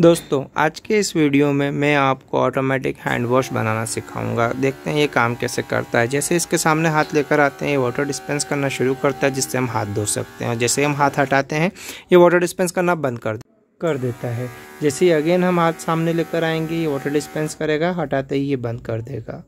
दोस्तों आज के इस वीडियो में मैं आपको ऑटोमेटिक हैंड वॉश बनाना सिखाऊंगा देखते हैं ये काम कैसे करता है जैसे इसके सामने हाथ लेकर आते हैं ये वाटर डिस्पेंस करना शुरू करता है जिससे हम हाथ धो सकते हैं जैसे हम हाथ हटाते हैं ये वाटर डिस्पेंस करना बंद कर कर देता है जैसे ही अगेन हम हाथ सामने लेकर आएंगे ये वाटर डिस्पेंस करेगा हटाते ही ये बंद कर देगा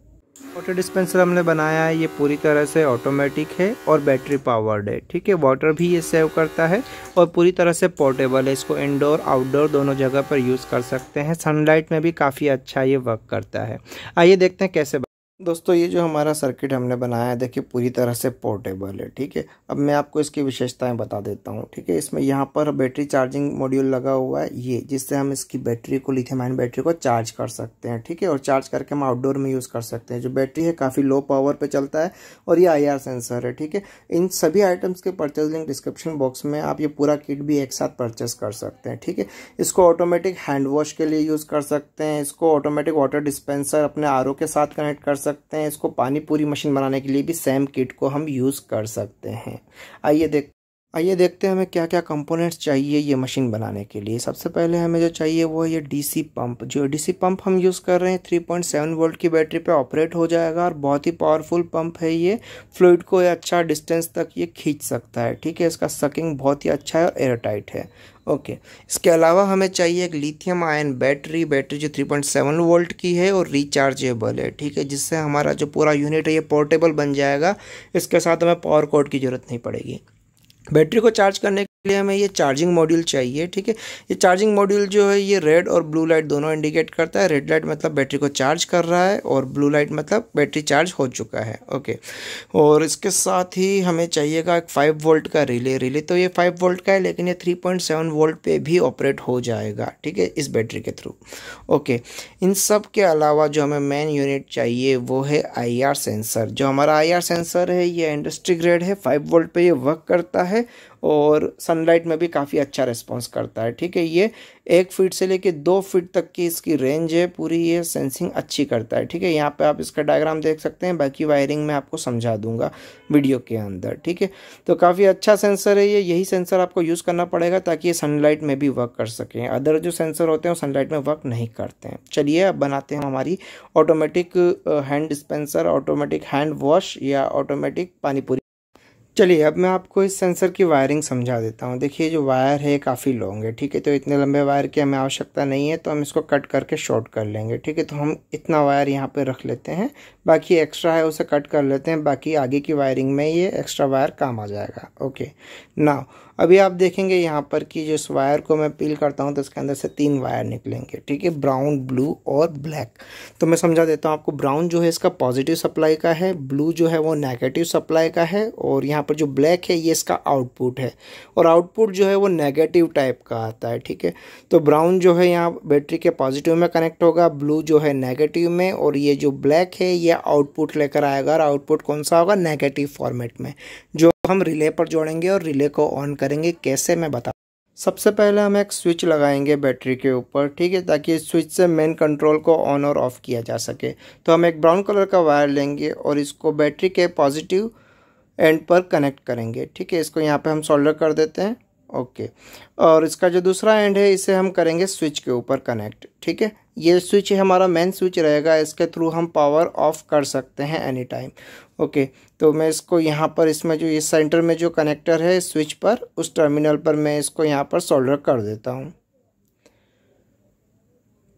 वाटर डिस्पेंसर हमने बनाया है ये पूरी तरह से ऑटोमेटिक है और बैटरी पावर्ड है ठीक है वाटर भी ये सेव करता है और पूरी तरह से पोर्टेबल है इसको इंडोर आउटडोर दोनों जगह पर यूज़ कर सकते हैं सनलाइट में भी काफ़ी अच्छा ये वर्क करता है आइए देखते हैं कैसे दोस्तों ये जो हमारा सर्किट हमने बनाया है देखिए पूरी तरह से पोर्टेबल है ठीक है अब मैं आपको इसकी विशेषताएं बता देता हूँ ठीक है इसमें यहाँ पर बैटरी चार्जिंग मॉड्यूल लगा हुआ है ये जिससे हम इसकी बैटरी को लिथियम आयन बैटरी को चार्ज कर सकते हैं ठीक है और चार्ज करके हम आउटडोर में यूज़ कर सकते हैं जो बैटरी है काफ़ी लो पावर पर चलता है और ये आई सेंसर है ठीक है इन सभी आइटम्स के परचेज लिंक डिस्क्रिप्शन बॉक्स में आप ये पूरा किट भी एक साथ परचेज कर सकते हैं ठीक है इसको ऑटोमेटिक हैंड वॉश के लिए यूज़ कर सकते हैं इसको ऑटोमेटिक वाटर डिस्पेंसर अपने आर के साथ कनेक्ट कर सकते सकते हैं इसको पानी पूरी मशीन बनाने के लिए भी सेम किट को हम यूज़ कर सकते हैं आइए देख आइए देखते हैं हमें क्या क्या कंपोनेंट्स चाहिए ये मशीन बनाने के लिए सबसे पहले हमें जो चाहिए वो है ये डीसी पंप जो डीसी पंप हम यूज़ कर रहे हैं 3.7 वोल्ट की बैटरी पे ऑपरेट हो जाएगा और बहुत ही पावरफुल पंप है ये फ्लूड को अच्छा डिस्टेंस तक ये खींच सकता है ठीक है इसका सकिंग बहुत ही अच्छा है और एयरटाइट है ओके इसके अलावा हमें चाहिए एक लिथियम आयन बैटरी बैटरी जो 3.7 वोल्ट की है और रिचार्जेबल है ठीक है जिससे हमारा जो पूरा यूनिट है ये पोर्टेबल बन जाएगा इसके साथ हमें पावर कोड की ज़रूरत नहीं पड़ेगी बैटरी को चार्ज करने लिए हमें ये चार्जिंग मॉड्यूल चाहिए ठीक है ये चार्जिंग मॉड्यूल जो है ये रेड और ब्लू लाइट दोनों इंडिकेट करता है रेड लाइट मतलब बैटरी को चार्ज कर रहा है और ब्लू लाइट मतलब बैटरी चार्ज हो चुका है ओके और इसके साथ ही हमें चाहिएगा एक फाइव वोल्ट का रिले रिले तो ये फाइव वोल्ट का है लेकिन ये थ्री पॉइंट सेवन वोल्ट पर भी ऑपरेट हो जाएगा ठीक है इस बैटरी के थ्रू ओके इन सब के अलावा जो हमें मेन यूनिट चाहिए वो है आई सेंसर जो हमारा आई सेंसर है ये इंडस्ट्री ग्रेड है फाइव वोल्ट पर ये वर्क करता है और सनलाइट में भी काफ़ी अच्छा रिस्पॉन्स करता है ठीक है ये एक फीट से लेके दो फीट तक की इसकी रेंज है पूरी ये सेंसिंग अच्छी करता है ठीक है यहाँ पे आप इसका डायग्राम देख सकते हैं बाकी वायरिंग मैं आपको समझा दूंगा वीडियो के अंदर ठीक है तो काफ़ी अच्छा सेंसर है ये यही सेंसर आपको यूज़ करना पड़ेगा ताकि ये सनलाइट में भी वर्क कर सकें अदर जो सेंसर होते हैं वो सनलाइट में वर्क नहीं करते हैं चलिए अब बनाते हैं हमारी automatic hand dispenser automatic hand wash या ऑटोमेटिक पानीपुरी चलिए अब मैं आपको इस सेंसर की वायरिंग समझा देता हूँ देखिए जो वायर है काफ़ी लॉन्ग है ठीक है तो इतने लंबे वायर की हमें आवश्यकता नहीं है तो हम इसको कट करके शॉर्ट कर लेंगे ठीक है तो हम इतना वायर यहाँ पे रख लेते हैं बाकी एक्स्ट्रा है उसे कट कर लेते हैं बाकी आगे की वायरिंग में ये एक्स्ट्रा वायर काम आ जाएगा ओके ना अभी आप देखेंगे यहाँ पर कि जिस वायर को मैं पील करता हूँ तो इसके अंदर से तीन वायर निकलेंगे ठीक है ब्राउन ब्लू और ब्लैक तो मैं समझा देता हूँ आपको ब्राउन जो है इसका पॉजिटिव सप्लाई का है ब्लू जो है वो नेगेटिव सप्लाई का है और यहाँ यहाँ पर जो ब्लैक है ये इसका आउटपुट है और आउटपुट जो है वो नेगेटिव टाइप का आता है ठीक है तो ब्राउन जो है यहाँ बैटरी के पॉजिटिव में कनेक्ट होगा ब्लू जो है नेगेटिव में और ये जो ब्लैक है ये आउटपुट लेकर आएगा और आउटपुट कौन सा होगा नेगेटिव फॉर्मेट में जो हम रिले पर जोड़ेंगे और रिले को ऑन करेंगे कैसे मैं बता सबसे पहले हम एक स्विच लगाएंगे बैटरी के ऊपर ठीक है ताकि इस स्विच से मेन कंट्रोल को ऑन और ऑफ़ किया जा सके तो हम एक ब्राउन कलर का वायर लेंगे और इसको बैटरी के पॉजिटिव एंड पर कनेक्ट करेंगे ठीक है इसको यहाँ पे हम सोल्डर कर देते हैं ओके और इसका जो दूसरा एंड है इसे हम करेंगे स्विच के ऊपर कनेक्ट ठीक है ये स्विच हमारा मेन स्विच रहेगा इसके थ्रू हम पावर ऑफ कर सकते हैं एनी टाइम ओके तो मैं इसको यहाँ पर इसमें जो ये सेंटर में जो कनेक्टर है स्विच पर उस टर्मिनल पर मैं इसको यहाँ पर सोल्डर कर देता हूँ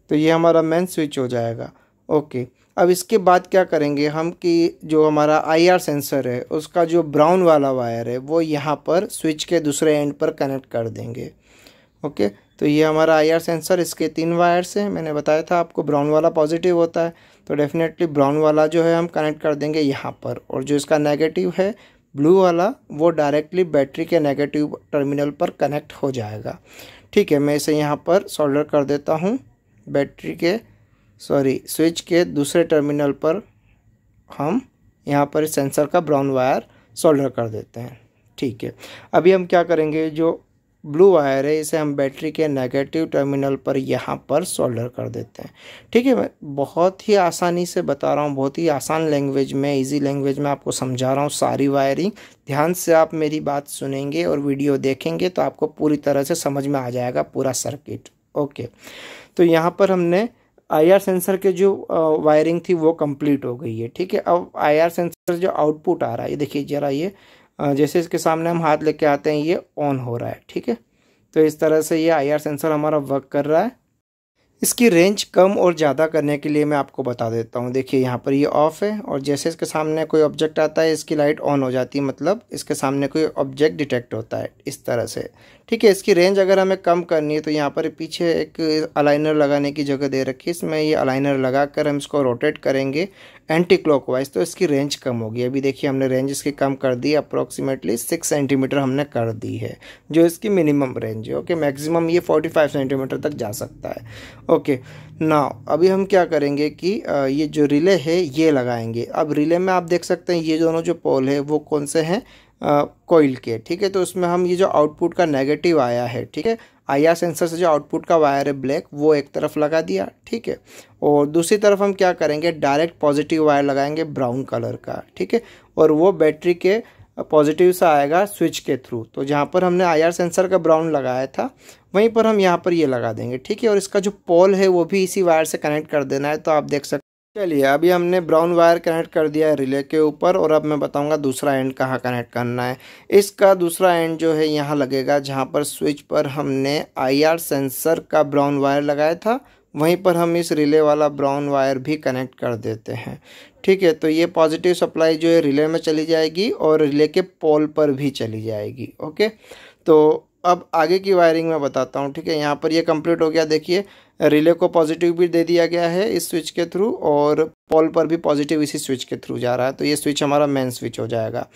तो ये हमारा मेन स्विच हो जाएगा ओके अब इसके बाद क्या करेंगे हम कि जो हमारा आईआर सेंसर है उसका जो ब्राउन वाला वायर है वो यहाँ पर स्विच के दूसरे एंड पर कनेक्ट कर देंगे ओके तो ये हमारा आईआर सेंसर इसके तीन वायर्स हैं मैंने बताया था आपको ब्राउन वाला पॉजिटिव होता है तो डेफिनेटली ब्राउन वाला जो है हम कनेक्ट कर देंगे यहाँ पर और जो इसका नेगेटिव है ब्लू वाला वो डायरेक्टली बैटरी के नेगेटिव टर्मिनल पर कनेक्ट हो जाएगा ठीक है मैं इसे यहाँ पर सोल्डर कर देता हूँ बैटरी के सॉरी स्विच के दूसरे टर्मिनल पर हम यहाँ पर सेंसर का ब्राउन वायर सोल्डर कर देते हैं ठीक है अभी हम क्या करेंगे जो ब्लू वायर है इसे हम बैटरी के नेगेटिव टर्मिनल पर यहाँ पर सोल्डर कर देते हैं ठीक है मैं बहुत ही आसानी से बता रहा हूँ बहुत ही आसान लैंग्वेज में इजी लैंग्वेज में आपको समझा रहा हूँ सारी वायरिंग ध्यान से आप मेरी बात सुनेंगे और वीडियो देखेंगे तो आपको पूरी तरह से समझ में आ जाएगा पूरा सर्किट ओके तो यहाँ पर हमने आईआर सेंसर के जो वायरिंग थी वो कंप्लीट हो गई है ठीक है अब आईआर सेंसर जो आउटपुट आ रहा है ये देखिए जरा ये जैसे इसके सामने हम हाथ लेके आते हैं ये ऑन हो रहा है ठीक है तो इस तरह से ये आईआर सेंसर हमारा वर्क कर रहा है इसकी रेंज कम और ज़्यादा करने के लिए मैं आपको बता देता हूँ देखिए यहाँ पर ये ऑफ़ है और जैसे इसके सामने कोई ऑब्जेक्ट आता है इसकी लाइट ऑन हो जाती है मतलब इसके सामने कोई ऑब्जेक्ट डिटेक्ट होता है इस तरह से ठीक है इसकी रेंज अगर हमें कम करनी है तो यहाँ पर पीछे एक अलाइनर लगाने की जगह दे रखी है इसमें ये अलाइनर लगा कर हम इसको रोटेट करेंगे एंटी क्लॉकवाइज तो इसकी रेंज कम होगी अभी देखिए हमने रेंज इसकी कम कर दी अप्रॉक्सीमेटली सिक्स सेंटीमीटर हमने कर दी है जो इसकी मिनिमम रेंज है ओके मैक्सिमम ये फोर्टी फाइव सेंटीमीटर तक जा सकता है ओके ना अभी हम क्या करेंगे कि ये जो रिले है ये लगाएंगे अब रिले में आप देख सकते हैं ये दोनों जो पोल है वो कौन से हैं कोयल के ठीक है तो उसमें हम ये जो आउटपुट का नेगेटिव आया है ठीक है आईआर सेंसर से जो आउटपुट का वायर है ब्लैक वो एक तरफ लगा दिया ठीक है और दूसरी तरफ हम क्या करेंगे डायरेक्ट पॉजिटिव वायर लगाएंगे ब्राउन कलर का ठीक है और वो बैटरी के पॉजिटिव सा आएगा स्विच के थ्रू तो जहाँ पर हमने आर सेंसर का ब्राउन लगाया था वहीं पर हम यहाँ पर ये लगा देंगे ठीक है और इसका जो पोल है वो भी इसी वायर से कनेक्ट कर देना है तो आप देख सकते चलिए अभी हमने ब्राउन वायर कनेक्ट कर दिया है रिले के ऊपर और अब मैं बताऊंगा दूसरा एंड कहाँ कनेक्ट करना है इसका दूसरा एंड जो है यहाँ लगेगा जहाँ पर स्विच पर हमने आईआर सेंसर का ब्राउन वायर लगाया था वहीं पर हम इस रिले वाला ब्राउन वायर भी कनेक्ट कर देते हैं ठीक है तो ये पॉजिटिव सप्लाई जो है रिले में चली जाएगी और रिले के पोल पर भी चली जाएगी ओके तो अब आगे की वायरिंग मैं बताता हूँ ठीक है यहाँ पर ये कंप्लीट हो गया देखिए रिले को पॉजिटिव भी दे दिया गया है इस स्विच के थ्रू और पॉल पर भी पॉजिटिव इसी स्विच के थ्रू जा रहा है तो ये स्विच हमारा मेन स्विच हो जाएगा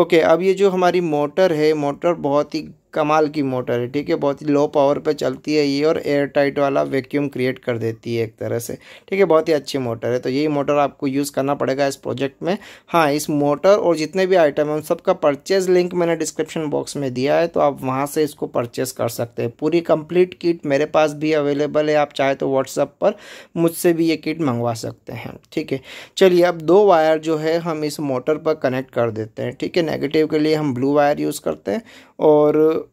ओके अब ये जो हमारी मोटर है मोटर बहुत ही कमाल की मोटर है ठीक है बहुत ही लो पावर पे चलती है ये और एयर टाइट वाला वैक्यूम क्रिएट कर देती है एक तरह से ठीक है बहुत ही अच्छी मोटर है तो यही मोटर आपको यूज़ करना पड़ेगा इस प्रोजेक्ट में हाँ इस मोटर और जितने भी आइटम हैं उन सबका परचेज लिंक मैंने डिस्क्रिप्शन बॉक्स में दिया है तो आप वहाँ से इसको परचेज कर सकते हैं पूरी कंप्लीट किट मेरे पास भी अवेलेबल है आप चाहे तो व्हाट्सअप पर मुझसे भी ये किट मंगवा सकते हैं ठीक है चलिए अब दो वायर जो है हम इस मोटर पर कनेक्ट कर देते हैं ठीक है नेगेटिव के लिए हम ब्लू वायर यूज़ करते हैं और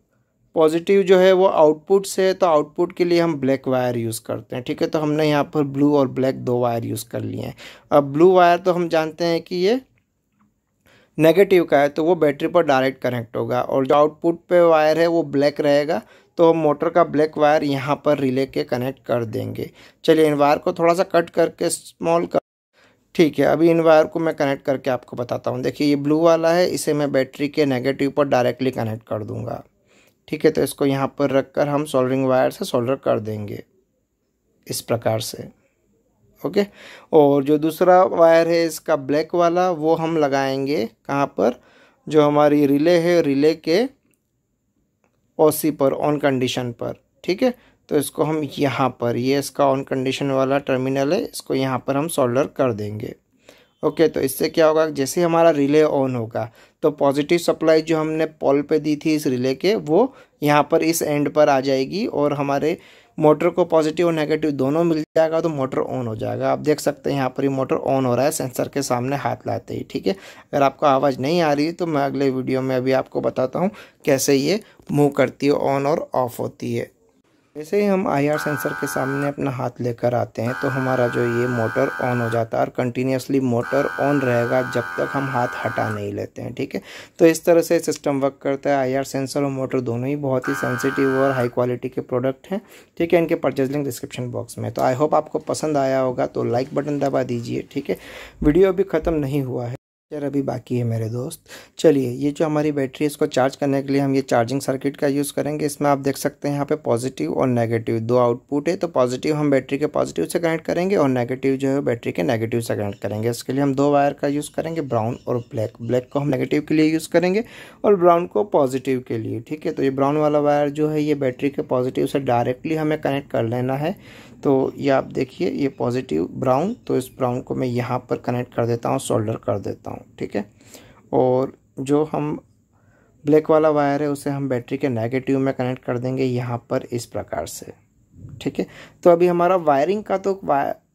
पॉजिटिव जो है वो आउटपुट से तो आउटपुट के लिए हम ब्लैक वायर यूज़ करते हैं ठीक है तो हमने यहाँ पर ब्लू और ब्लैक दो वायर यूज़ कर लिए हैं अब ब्लू वायर तो हम जानते हैं कि ये नेगेटिव का है तो वो बैटरी पर डायरेक्ट कनेक्ट होगा और जो आउटपुट पे वायर है वो ब्लैक रहेगा तो हम मोटर का ब्लैक वायर यहाँ पर रिले के कनेक्ट कर देंगे चलिए इन वायर को थोड़ा सा कट करके स्मॉल कर ठीक है अभी इन वायर को मैं कनेक्ट करके आपको बताता हूँ देखिए ये ब्लू वाला है इसे मैं बैटरी के नेगेटिव पर डायरेक्टली कनेक्ट कर दूँगा ठीक है तो इसको यहाँ पर रख कर हम सोल्डरिंग वायर से सोल्डर कर देंगे इस प्रकार से ओके और जो दूसरा वायर है इसका ब्लैक वाला वो हम लगाएंगे कहाँ पर जो हमारी रिले है रिले के ओसी पर ऑन कंडीशन पर ठीक है तो इसको हम यहाँ पर ये इसका ऑन कंडीशन वाला टर्मिनल है इसको यहाँ पर हम सोल्डर कर देंगे ओके तो इससे क्या होगा जैसे हमारा रिले ऑन होगा तो पॉजिटिव सप्लाई जो हमने पॉल पे दी थी इस रिले के वो यहाँ पर इस एंड पर आ जाएगी और हमारे मोटर को पॉजिटिव और नेगेटिव दोनों मिल जाएगा तो मोटर ऑन हो जाएगा आप देख सकते हैं यहाँ पर ही मोटर ऑन हो रहा है सेंसर के सामने हाथ लाते ही ठीक है अगर आपको आवाज़ नहीं आ रही तो मैं अगले वीडियो में अभी आपको बताता हूँ कैसे ये मूव करती है ऑन और ऑफ होती है जैसे ही हम आईआर सेंसर के सामने अपना हाथ लेकर आते हैं तो हमारा जो ये मोटर ऑन हो जाता है और कंटिन्यूसली मोटर ऑन रहेगा जब तक हम हाथ हटा नहीं लेते हैं ठीक है तो इस तरह से सिस्टम वर्क करता है आईआर सेंसर और मोटर दोनों ही बहुत ही सेंसिटिव और हाई क्वालिटी के प्रोडक्ट हैं ठीक है इनके परचेज लिंक डिस्क्रिप्शन बॉक्स में तो आई होप आपको पसंद आया होगा तो लाइक बटन दबा दीजिए ठीक है वीडियो अभी ख़त्म नहीं हुआ है पिक्चर अभी बाकी है मेरे दोस्त चलिए ये जो हमारी बैटरी है इसको चार्ज करने के लिए हम ये चार्जिंग सर्किट का यूज़ करेंगे इसमें आप देख सकते हैं यहाँ पे पॉजिटिव और नेगेटिव दो आउटपुट है तो पॉजिटिव हम बैटरी के पॉजिटिव से कनेक्ट करेंगे और नेगेटिव जो है बैटरी के नेगेटिव से कनेक्ट करेंगे इसके लिए हम दो वायर का यूज़ करेंगे ब्राउन और ब्लैक ब्लैक को हम नेगेटिव के लिए यूज़ करेंगे और ब्राउन को पॉजिटिव के लिए ठीक है तो ये ब्राउन वाला वायर जो है ये बैटरी के पॉजिटिव से डायरेक्टली हमें कनेक्ट कर लेना है तो ये आप देखिए ये पॉजिटिव ब्राउन तो इस ब्राउन को मैं यहाँ पर कनेक्ट कर देता हूँ सोल्डर कर देता हूँ ठीक है और जो हम ब्लैक वाला वायर है उसे हम बैटरी के नेगेटिव में कनेक्ट कर देंगे यहाँ पर इस प्रकार से ठीक है तो अभी हमारा वायरिंग का तो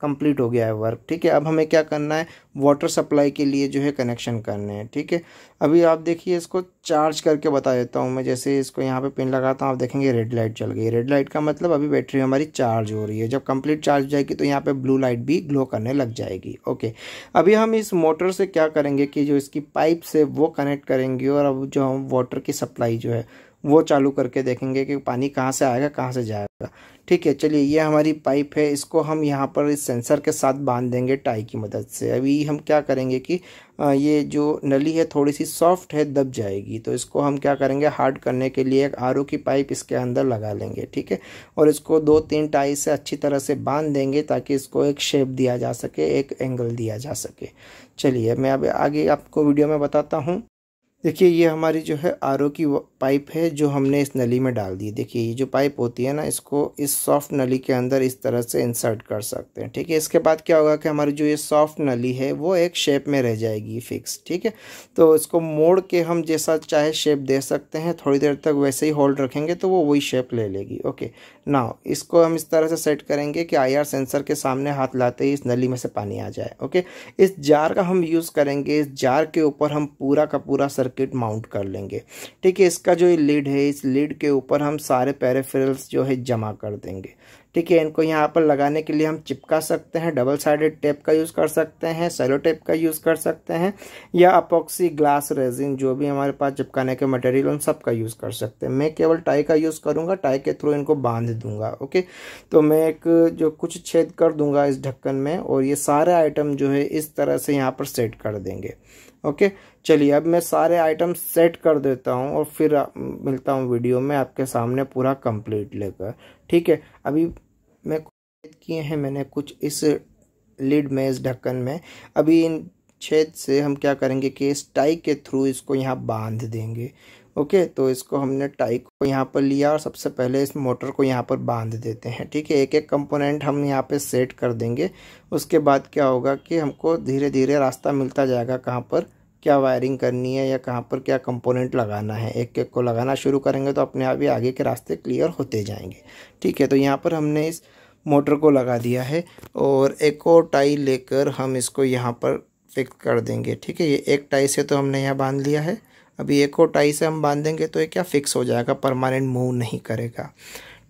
कंप्लीट हो गया है वर्क ठीक है अब हमें क्या करना है वाटर सप्लाई के लिए जो है कनेक्शन करने हैं ठीक है अभी आप देखिए इसको चार्ज करके बता देता हूँ मैं जैसे इसको यहाँ पे पिन लगाता हूँ आप देखेंगे रेड लाइट चल गई रेड लाइट का मतलब अभी बैटरी हमारी चार्ज हो रही है जब कंप्लीट चार्ज हो जाएगी तो यहाँ पर ब्लू लाइट भी ग्लो करने लग जाएगी ओके अभी हम इस मोटर से क्या करेंगे कि जो इसकी पाइप से वो कनेक्ट करेंगे और अब जो हम वाटर की सप्लाई जो है वो चालू करके देखेंगे कि पानी कहाँ से आएगा कहाँ से जाएगा ठीक है चलिए ये हमारी पाइप है इसको हम यहाँ पर इस सेंसर के साथ बांध देंगे टाई की मदद से अभी हम क्या करेंगे कि ये जो नली है थोड़ी सी सॉफ्ट है दब जाएगी तो इसको हम क्या करेंगे हार्ड करने के लिए एक आर की पाइप इसके अंदर लगा लेंगे ठीक है और इसको दो तीन टाई से अच्छी तरह से बांध देंगे ताकि इसको एक शेप दिया जा सके एक एंगल दिया जा सके चलिए मैं अब आगे आपको वीडियो में बताता हूँ देखिए ये हमारी जो है आर की पाइप है जो हमने इस नली में डाल दी देखिए ये जो पाइप होती है ना इसको इस सॉफ्ट नली के अंदर इस तरह से इंसर्ट कर सकते हैं ठीक है इसके बाद क्या होगा कि हमारी जो ये सॉफ्ट नली है वो एक शेप में रह जाएगी फिक्स ठीक है तो इसको मोड़ के हम जैसा चाहे शेप दे सकते हैं थोड़ी देर तक वैसे ही होल्ड रखेंगे तो वो वही शेप ले लेगी ओके ना इसको हम इस तरह से सेट करेंगे कि आई सेंसर के सामने हाथ लाते ही इस नली में से पानी आ जाए ओके इस जार का हम यूज़ करेंगे इस जार के ऊपर हम पूरा का पूरा सर्किट माउंट कर लेंगे ठीक है इसका जो लीड है इस लीड के ऊपर हम सारे पैराफिरल्स जो है जमा कर देंगे ठीक है इनको यहाँ पर लगाने के लिए हम चिपका सकते हैं डबल साइडेड टेप का यूज़ कर सकते हैं सेलो टेप का यूज़ कर सकते हैं या अपॉक्सी ग्लास रेजिन जो भी हमारे पास चिपकाने के मटेरियल उन सब का यूज़ कर सकते हैं मैं केवल टाई का यूज़ करूँगा टाई के थ्रू इनको बांध दूंगा ओके तो मैं एक जो कुछ छेद कर दूंगा इस ढक्कन में और ये सारे आइटम जो है इस तरह से यहाँ पर सेट कर देंगे ओके चलिए अब मैं सारे आइटम सेट कर देता हूँ और फिर मिलता हूँ वीडियो में आपके सामने पूरा कंप्लीट लेकर ठीक है अभी मैं किए हैं मैंने कुछ इस लीड में इस ढक्कन में अभी इन छेद से हम क्या करेंगे कि इस टाई के थ्रू इसको यहाँ बांध देंगे ओके तो इसको हमने टाई को यहाँ पर लिया और सबसे पहले इस मोटर को यहाँ पर बांध देते हैं ठीक है एक एक कंपोनेंट हम यहाँ पे सेट कर देंगे उसके बाद क्या होगा कि हमको धीरे धीरे रास्ता मिलता जाएगा कहाँ पर क्या वायरिंग करनी है या कहाँ पर क्या कंपोनेंट लगाना है एक एक को लगाना शुरू करेंगे तो अपने आप ही आगे के रास्ते क्लियर होते जाएंगे ठीक है तो यहाँ पर हमने इस मोटर को लगा दिया है और एक और टाई लेकर हम इसको यहाँ पर फिक्स कर देंगे ठीक है ये एक टाई से तो हमने यहाँ बांध लिया है अभी एक और टाई से हम बांधेंगे तो ये क्या फिक्स हो जाएगा परमानेंट मूव नहीं करेगा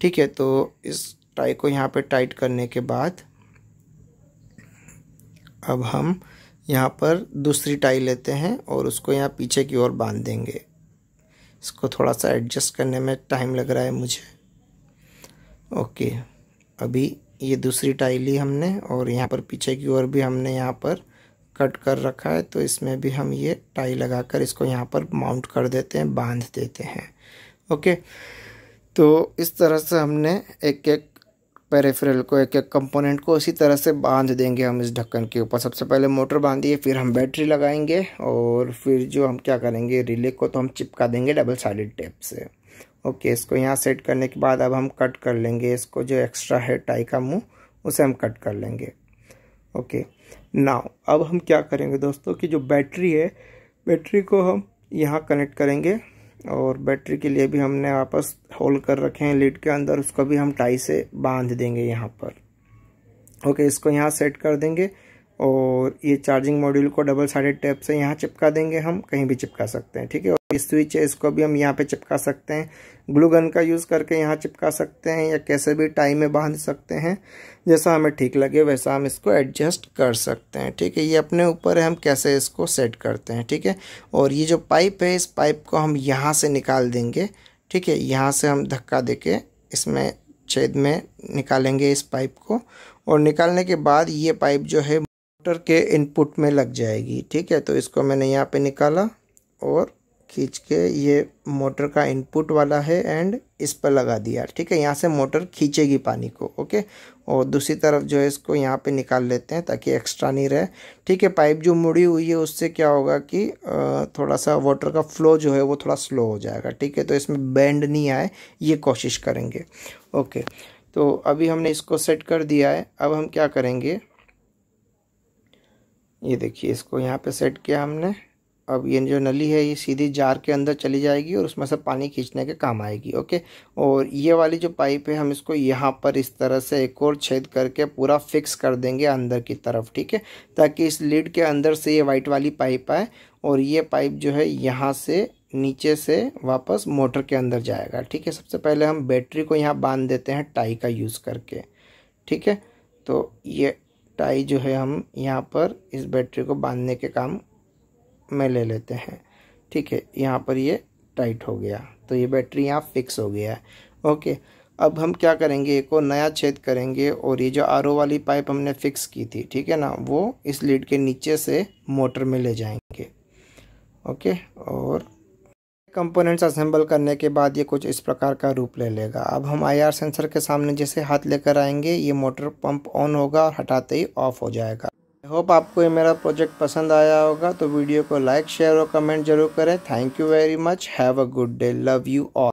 ठीक है तो इस टाई को यहाँ पे टाइट करने के बाद अब हम यहाँ पर दूसरी टाई लेते हैं और उसको यहाँ पीछे की ओर बांध देंगे इसको थोड़ा सा एडजस्ट करने में टाइम लग रहा है मुझे ओके अभी ये दूसरी टाई ली हमने और यहाँ पर पीछे की ओर भी हमने यहाँ पर कट कर रखा है तो इसमें भी हम ये टाई लगाकर इसको यहाँ पर माउंट कर देते हैं बांध देते हैं ओके तो इस तरह से हमने एक एक पेरेफरल को एक एक कंपोनेंट को इसी तरह से बांध देंगे हम इस ढक्कन के ऊपर सबसे पहले मोटर बांधिए फिर हम बैटरी लगाएंगे और फिर जो हम क्या करेंगे रिले को तो हम चिपका देंगे डबल साइडेड टेप से ओके इसको यहाँ सेट करने के बाद अब हम कट कर लेंगे इसको जो एक्स्ट्रा है टाई का मुँह उसे हम कट कर लेंगे ओके नाव अब हम क्या करेंगे दोस्तों कि जो बैटरी है बैटरी को हम यहाँ कनेक्ट करेंगे और बैटरी के लिए भी हमने वापस होल कर रखे हैं लीड के अंदर उसको भी हम टाई से बांध देंगे यहाँ पर ओके इसको यहाँ सेट कर देंगे और ये चार्जिंग मॉड्यूल को डबल साइडेड टेप से यहाँ चिपका देंगे हम कहीं भी चिपका सकते हैं ठीक है और स्विच है इसको भी हम यहाँ पे चिपका सकते हैं ग्लू गन का यूज़ करके यहाँ चिपका सकते हैं या कैसे भी टाई में बांध सकते हैं जैसा हमें ठीक लगे वैसा हम इसको एडजस्ट कर सकते हैं ठीक है ये अपने ऊपर हम कैसे इसको सेट करते हैं ठीक है और ये जो पाइप है इस पाइप को हम यहाँ से निकाल देंगे ठीक है यहाँ से हम धक्का दे के इसमें छेद में निकालेंगे इस पाइप को और निकालने के बाद ये पाइप जो है मोटर के इनपुट में लग जाएगी ठीक है तो इसको मैंने यहाँ पे निकाला और खींच के ये मोटर का इनपुट वाला है एंड इस पर लगा दिया ठीक है यहाँ से मोटर खींचेगी पानी को ओके और दूसरी तरफ जो है इसको यहाँ पे निकाल लेते हैं ताकि एक्स्ट्रा नहीं रहे ठीक है पाइप जो मुड़ी हुई है उससे क्या होगा कि थोड़ा सा वाटर का फ्लो जो है वो थोड़ा स्लो हो जाएगा ठीक है तो इसमें बैंड नहीं आए ये कोशिश करेंगे ओके तो अभी हमने इसको सेट कर दिया है अब हम क्या करेंगे ये देखिए इसको यहाँ पे सेट किया हमने अब ये जो नली है ये सीधी जार के अंदर चली जाएगी और उसमें से पानी खींचने के काम आएगी ओके और ये वाली जो पाइप है हम इसको यहाँ पर इस तरह से एक और छेद करके पूरा फिक्स कर देंगे अंदर की तरफ ठीक है ताकि इस लीड के अंदर से ये वाइट वाली पाइप आए और ये पाइप जो है यहाँ से नीचे से वापस मोटर के अंदर जाएगा ठीक है सबसे पहले हम बैटरी को यहाँ बांध देते हैं टाई का यूज़ करके ठीक है तो ये टाई जो है हम यहाँ पर इस बैटरी को बांधने के काम में ले लेते हैं ठीक है यहाँ पर ये टाइट हो गया तो ये बैटरी यहाँ फिक्स हो गया है ओके अब हम क्या करेंगे एक और नया छेद करेंगे और ये जो आर वाली पाइप हमने फिक्स की थी ठीक है ना वो इस लीड के नीचे से मोटर में ले जाएंगे ओके और कंपोनेंट्स असेंबल करने के बाद ये कुछ इस प्रकार का रूप ले लेगा अब हम आईआर सेंसर के सामने जैसे हाथ लेकर आएंगे ये मोटर पंप ऑन होगा और हटाते ही ऑफ हो जाएगा आई होप आपको ये मेरा प्रोजेक्ट पसंद आया होगा तो वीडियो को लाइक शेयर और कमेंट जरूर करें thank you very much have a good day love you all